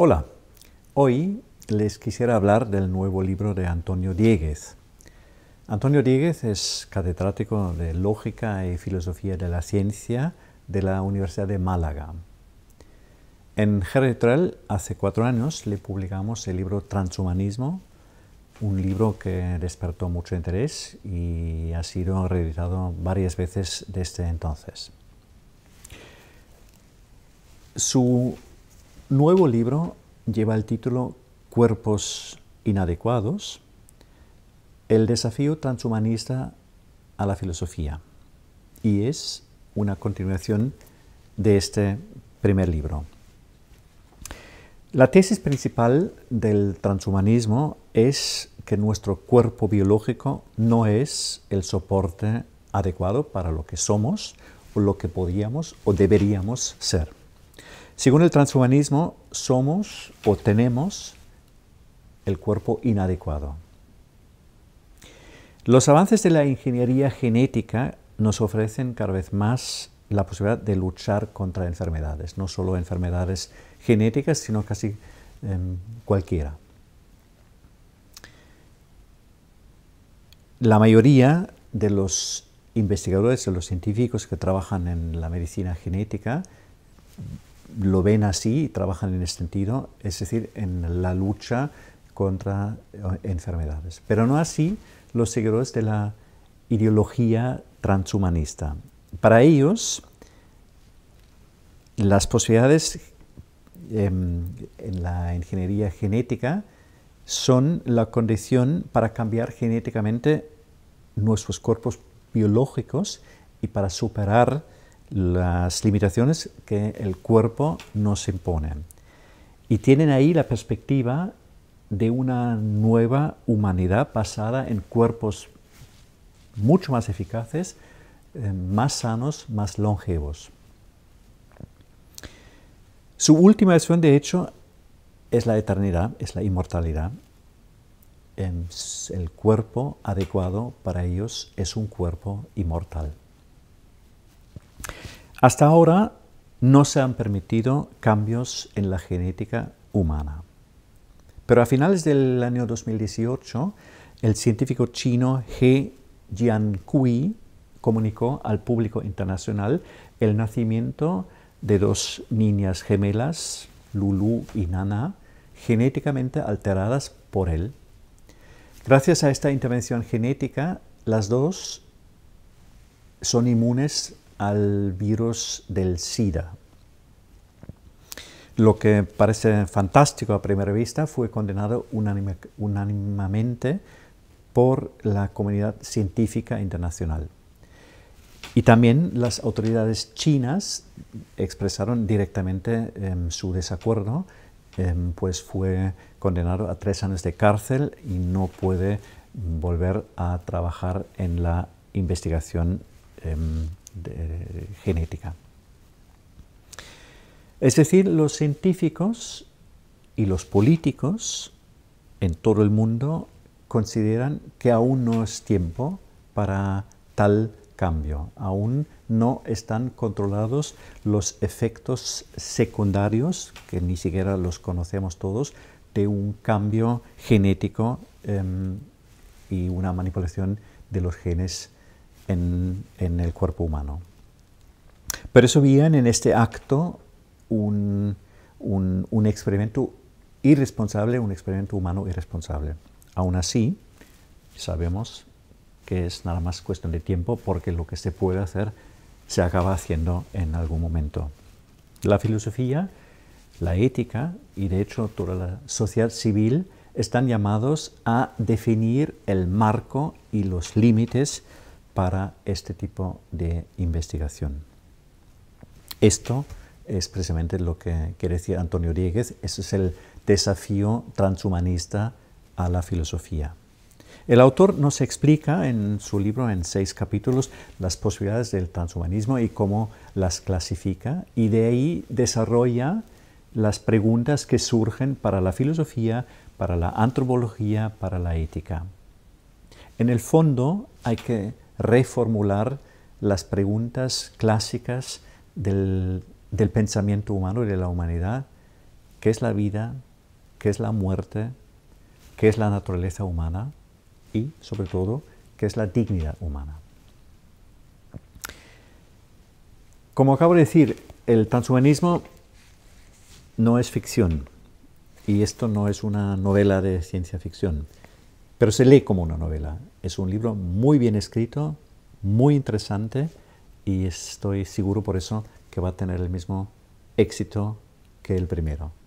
Hola, hoy les quisiera hablar del nuevo libro de Antonio Dieguez. Antonio Dieguez es catedrático de Lógica y Filosofía de la Ciencia de la Universidad de Málaga. En Gertrel, hace cuatro años, le publicamos el libro Transhumanismo, un libro que despertó mucho interés y ha sido reeditado varias veces desde entonces. Su nuevo libro lleva el título Cuerpos inadecuados, el desafío transhumanista a la filosofía y es una continuación de este primer libro. La tesis principal del transhumanismo es que nuestro cuerpo biológico no es el soporte adecuado para lo que somos o lo que podíamos o deberíamos ser. Según el transhumanismo, somos o tenemos el cuerpo inadecuado. Los avances de la ingeniería genética nos ofrecen cada vez más la posibilidad de luchar contra enfermedades, no solo enfermedades genéticas, sino casi em, cualquiera. La mayoría de los investigadores, de los científicos que trabajan en la medicina genética, lo ven así y trabajan en ese sentido, es decir, en la lucha contra eh, enfermedades. Pero no así los seguidores de la ideología transhumanista. Para ellos, las posibilidades em, en la ingeniería genética son la condición para cambiar genéticamente nuestros cuerpos biológicos y para superar las limitaciones que el cuerpo nos impone. Y tienen ahí la perspectiva de una nueva humanidad basada en cuerpos mucho más eficaces, eh, más sanos, más longevos. Su última versión, de hecho, es la eternidad, es la inmortalidad. el cuerpo adecuado para ellos es un cuerpo inmortal. Hasta ahora no se han permitido cambios en la genética humana. Pero a finales del año 2018, el científico chino He Jiankui comunicó al público internacional el nacimiento de dos niñas gemelas, Lulu y Nana, genéticamente alteradas por él. Gracias a esta intervención genética, las dos son inmunes al virus del SIDA. Lo que parece fantástico a primera vista fue condenado unánimemente por la comunidad científica internacional. Y también las autoridades chinas expresaron directamente em, su desacuerdo, em, pues fue condenado a tres años de cárcel y no puede volver a trabajar en la investigación em, genética. Es decir, los científicos y los políticos en todo el mundo consideran que aún no es tiempo para tal cambio, aún no están controlados los efectos secundarios, que ni siquiera los conocemos todos, de un cambio genético em, y una manipulación de los genes en, el cuerpo humano. pero eso veían en este acto un, un, un, experimento irresponsable, un experimento humano irresponsable. Aún así, sabemos que es nada más cuestión de tiempo porque lo que se puede hacer se acaba haciendo en algún momento. La filosofía, la ética y de hecho toda la sociedad civil están llamados a definir el marco y los límites para este tipo de investigación. Esto es precisamente lo que quiere decir Antonio Rieguez, ese es el desafío transhumanista a la filosofía. El autor nos explica en su libro, en seis capítulos, las posibilidades del transhumanismo y cómo las clasifica, y de ahí desarrolla las preguntas que surgen para la filosofía, para la antropología, para la ética. En el fondo hay que reformular las preguntas clásicas del, pensamiento humano y de la humanidad. ¿Qué es la vida? ¿Qué es la muerte? ¿Qué es la naturaleza humana? Y, sobre todo, ¿qué es la dignidad humana? Como acabo de decir, el transhumanismo no es ficción y esto no es una novela de ciencia ficción pero se lee como una novela. Es un libro muy bien escrito, muy interesante y estoy seguro por eso que va a tener el mismo éxito que el primero.